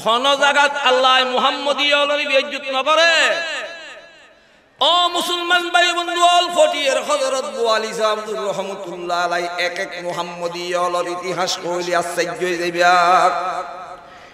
হন জাগাত আল্লাহ মুহাম্মদীয় বেজ্জুত নকরে ও মুসলমান ভাই বন্ধু ফটিয়ের হজরত বুয়ালি সাহাবুর রহমতুল্লাহ এক এক মুহাম্মদীয় ইতিহাস কইলি আশ্চর্য যাইবা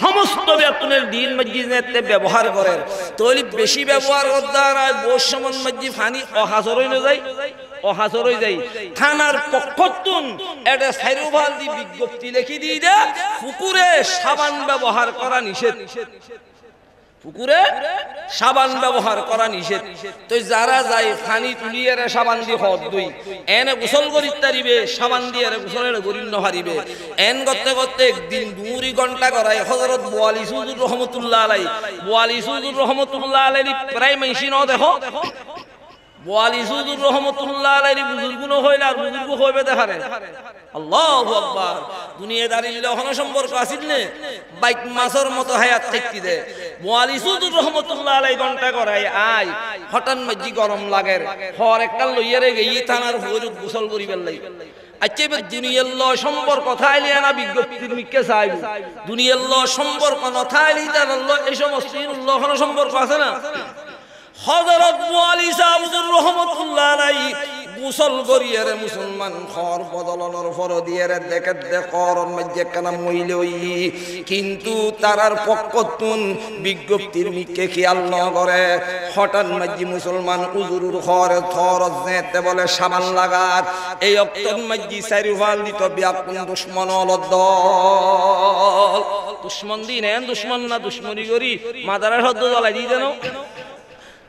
সমস্ত ব্যবহার করেন তৈরি বেশি ব্যবহার করতার ফানি অহাজরই না যায় অহাজর যাই থানার পক্ষতুন দি বিজ্ঞপ্তি লিখি দিয়ে পুকুরে সাবান ব্যবহার করা নিষেধ পুকুরে সাবান ব্যবহার করা নিষেধ তো যারা যায় ফানি তুলিয়ে সাবান দিয়ে হর দুই এনে গোসল করি তারিবে সাবান দিয়ে গোসলের গরিল নহারিবে এন করতে করতে একদিন দুরি ঘন্টা করায় হজরত বোয়ালি সুদুর রহমতুল্লাহ আলাই বোয়ালি সুদুর রহমতুল্লাহ আলাই প্রায় মেশিনও দেখো ওয়ালিজুদুর রহমতুল্লাহ আই হঠাৎ মজি গরম লাগের হর একটা লইয়ারে গই থানার হুজুর গোসল করিবার লাগি আচ্ছা এবার দুনিয়ার ল সম্পর্ক থাইলে না বিজ্ঞপ্তির মিকে চাইব দুনিয়ার ল সম্পর্ক ন থাইলে তার এই সমস্ত লহন সম্পর্ক আছে না হজরত আলী সাহাবুর রহমতুল্লাহ নাই গোসল করিয়ারে মুসলমান খর বদলনের ফর দিয়ারে দেখে দেখর মধ্যে কেন কিন্তু তারার পক্ষতুন বিজ্ঞপ্তির মিকে খেয়াল ন করে হঠাৎ মাঝি মুসলমান উজুরুর খরে থর বলে সাবান লাগার এই অক্তর মাঝি চারিফাল দিত ব্যাকুণ দুশ্মন অলদ দুশ্মন দিন দুশ্মন না দুশ্মনী করি মাদারা সদ্য জ্বলাই দিই যেন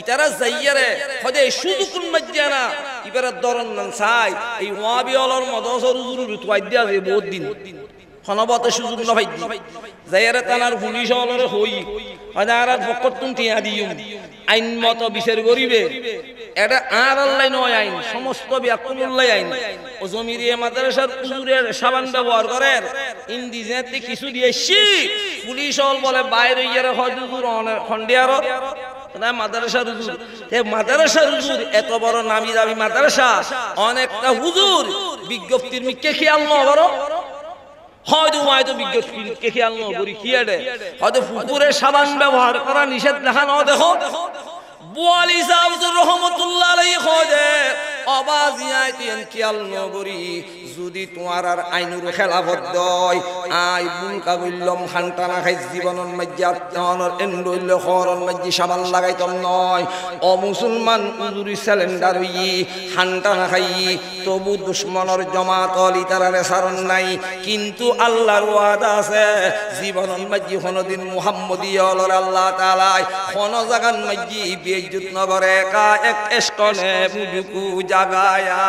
ইতারা যাইয়ারে হদে শুধু কোন মজ্জা না ইবারে দরন নান সাই এই ওয়াবিওলর মদসর উজুরু তুয়াই দিয়া যে বহুত দিন খনবতে সুযোগ না ভাই যাইয়ারে তানার পুলিশ অলরে হই হদে আর বকত তুন টিয়া দিউম আইন মত বিচার করিবে এটা আর আল্লাহ নয় আইন সমস্ত ব্যাকুল্লাই আইন ও জমির মাদ্রাসার পুজুরের সাবান ব্যবহার করেন ইন্দিজেতে কিছু দিয়ে শিখ পুলিশ হল বলে বাইরে ইয়ারে হজুর খন্ডিয়ারত না মাদ্রাসার হুজুর হে মাদ্রাসার হুজুর এত হয়তো হয়তো বিজ্ঞপ্তিকে খেয়াল ন হয়তো পুকুরে সাবান ব্যবহার করা নিষেধ লেখা ন দেখো বুয়ালি সাহেব রহমতুল্লাহ আলাইহি খোঁজে অবাজিয়ায় তিন খেয়াল ন করি যদি তোমার আর আইনুর খেলাফত দয় আই বুলকা বললম না খাই জীবনের মাঝে তহনর এন্ডইল হরন মাঝে সাবান লাগাইতম নয় অ মুসলমান উজুরি সিলিন্ডার হই খানটানা খাই তবু দুশ্মনর জমাত অলি তারারে সারণ নাই কিন্তু আল্লাহর ওয়াদা আছে জীবনের মাঝে হনদিন মুহাম্মদি অলর আল্লাহ তালাই হন জাগান মাজ্জি বেজুত নগরে একা এক এসকনে বুজুকু জাগায়া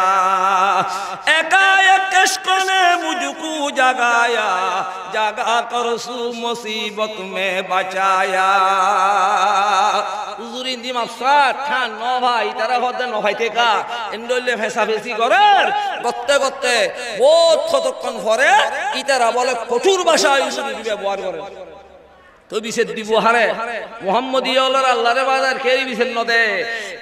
একা कश्क ने मुझको जगाया जगा कर सू मुसीबत में बचाया হুজুরিন ন ভাই তারা হদ্দা ন ভাই থেকে এন্ডলে করার করতে করতে বহুত কতক্ষণ পরে ইতারা বলে কঠোর ভাষা হুজুরি ব্যবহার করে তো বিশেষ দিব হারে মোহাম্মদ ইয়ালার আল্লাহরে বাজার কেরি বিশেষ নদে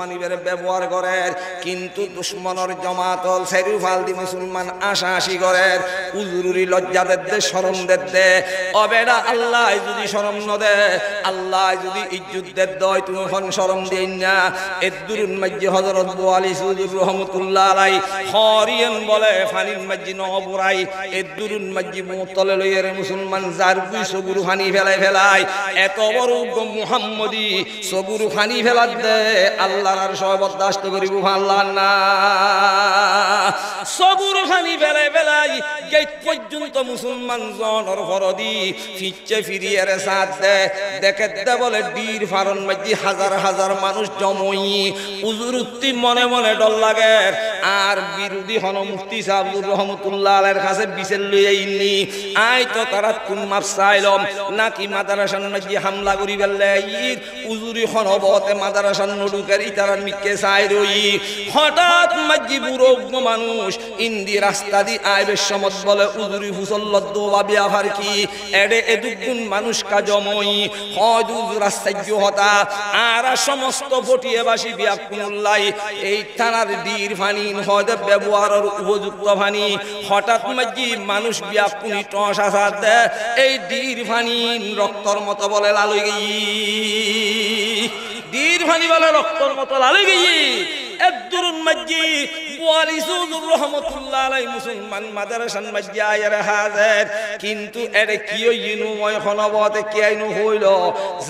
মুসলমানিদের ব্যবহার করেন কিন্তু দুশ্মনের জমাতল সেরুফাল দি মুসলমান আশা আশি করেন উজরুরি লজ্জাদের দে শরম দের দে অবেড়া আল্লাহ যদি শরম ন দে আল্লাহ যদি ইজ্জুত দের দয় তুমি হন শরম দেন না এদ্দুরুন মাজ্জি হযরত বোয়ালি সুদুর রহমতুল্লাহ আলাই হরিয়ান বলে ফানিন মাজ্জি নবরাই এদ্দুরুন মাজ্জি মুতলে লইয়ের মুসলমান যার বুই সগুরু হানি ফেলায় ফেলায় এত বড় মুহাম্মদি সগুরু হানি ফেলাদ দে আল্লাহ লানার সব বরদাস্ত করিব ভাল্লান না সবুর খানি বেলায় বেলায় গেট পর্যন্ত মুসলমান জনর ফরদি ফিরছে ফিরিয়ে রে সাথ দেখে দে বলে বীর ফারণ মাঝি হাজার হাজার মানুষ জমই উজুরুত্তি মনে মনে ডল লাগে আর বিরোধী হন মুফতি সাহাবুর রহমতুল্লাহ আলের কাছে বিচার লইয়া ইনি আই তো তারা কোন মাপ চাইলম নাকি মাদারাসান নাকি হামলা করি পেলে উজুরি হন বহতে মাদারাসান নডুকারি তারা মিকে চাই রই হঠাৎ মাঝি বুরোগ্য মানুষ ইন্দি রাস্তা দি আইবে সমত বলে উজুরি হুসল্লদ্দ ভাবি আভার কি এডে এদুকুন মানুষ কা কাজমই হজ রাস্তাজ্য হতা আর সমস্ত ফটিয়ে বাসি বিয়াকুল্লাই এই থানার দীর ফানি ভানি হদ ব্যবহারের উপযুক্ত ভানি হঠাৎ মাঝি মানুষ ব্যাকুনি টস আসা এই ডির ভানি রক্তর মতো বলে লালই গেই ডির ভানি বলে রক্তর মতো লালই গেই এক দুরুন মাঝি ওয়ালিসুদুর রহমতুল্লাহ আলাই মুসলমান মাদ্রাসান মাজ্জায়ের হাজার কিন্তু এর কিও ইনু মই খনবতে কি আইনু হইল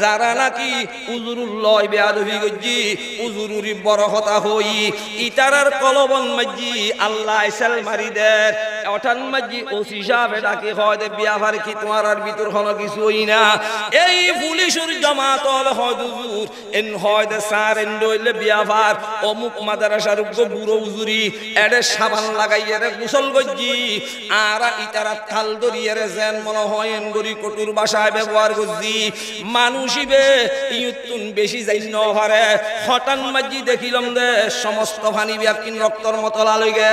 যারা নাকি উজুরুল্লয় বেয়াদবি গজ্জি উজুরুরি বড় হতা হই ইতারার কলবন মাজ্জি আল্লাহ সাল মারি দেয় অটান মাঝি ও সিসাবে ডাকে হয় বিয়াভার কি তোমার আর ভিতর হলো কিছু হই না এই পুলিশের জমাতল হদুজুর এন হয় দে সার এন ডইলে বিয়াভার অমুক মাদ্রাসার উগ্র বুড়ো উজুরি এডে সাবান লাগাইয়ে রে গুসল গজ্জি আর ইতারা থাল ধরিয়ে রে জেন মনে হয় এন গরি কটুর ভাষায় ব্যবহার গজ্জি মানুষিবে ইয়ুতুন বেশি যাই নহরে হঠাৎ মাঝি দেখিলাম দে সমস্ত ভানি ব্যাকিন রক্তর মতলা লই গে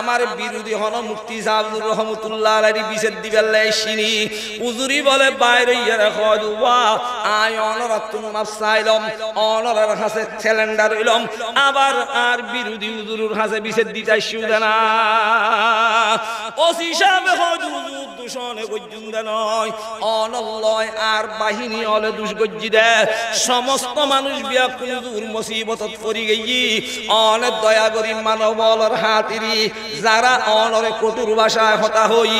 আমার বিরোধী হন মুক্তি সাহাবুর রহমতুল্লাহ আলাইহি বিছেদ দিবেল্লাই শিনি উজুরি বলে বাইরে ইয়া রাখো দুয়া আই অনরা তুমি মাপ চাইলাম অনরার কাছে সিলিন্ডার হইলাম আবার আর বিরোধী উজুরুর কাছে বিছেদ দিতে আসিও না ওসি সাহেব হজ উজুর দূষণে গজ্জুন্দা নয় অনল্লয় আর বাহিনী অলে দুষ গজ্জি দে সমস্ত মানুষ বিয়া কুজুর মুসিবতত পড়ি গেই অনে দয়া করি মানবলর হাতিরি যারা অনরে কটুর ভাষায় হতা হই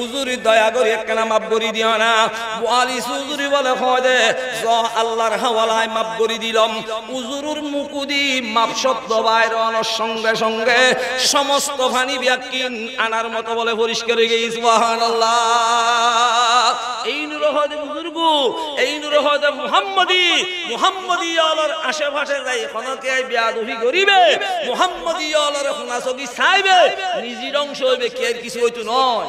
উজুরি দয়া করে কেনা মাপ করি দিও না বোয়ালি সুজুরি বলে খোঁজে হ্যাঁ জ আল্লাহর হাওয়ালায় মাপ করি দিলম উজুরুর মুকুদি মাপ শব্দ বাইর অনর সঙ্গে সঙ্গে সমস্ত ভানি ব্যাকিন আনার মতো বলে পরিষ্কার গেই এই এই মুহাম্মদি মুহাম্মদি আশেপাশে যাই কোনকে বিয়াদুহি করিবে মুহাম্মদি নিজের অংশ হইবে কে আর কিছু হইতো নয়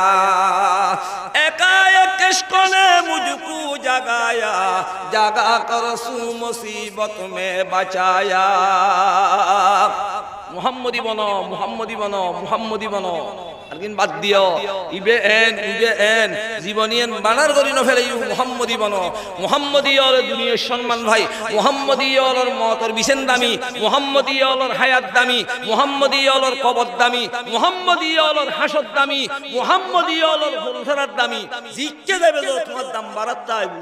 जगाया एकाएक किसको ने मुझको जगाया जगा कर सू मुसीबत में बचाया मोहम्मदी बनो मोहम्मदी बनो मोहम्मदी बनो আরকিন বাদ দিও ইবে এন ইবে এন জীবনিয়েন বানার করি নফেলে ইউ মোহাম্মদি বনো মোহাম্মদি অল দুনিয়ার সম্মান ভাই মোহাম্মদি অলর মতর বিছেন দামি মোহাম্মদি অলর হায়াত দামি মোহাম্মদি অলর কবর দামি মোহাম্মদি অলর হাসর দামি মোহাম্মদি অলর ফুলধারার দামি জিজ্ঞে দেবে তোমার দাম বাড়াত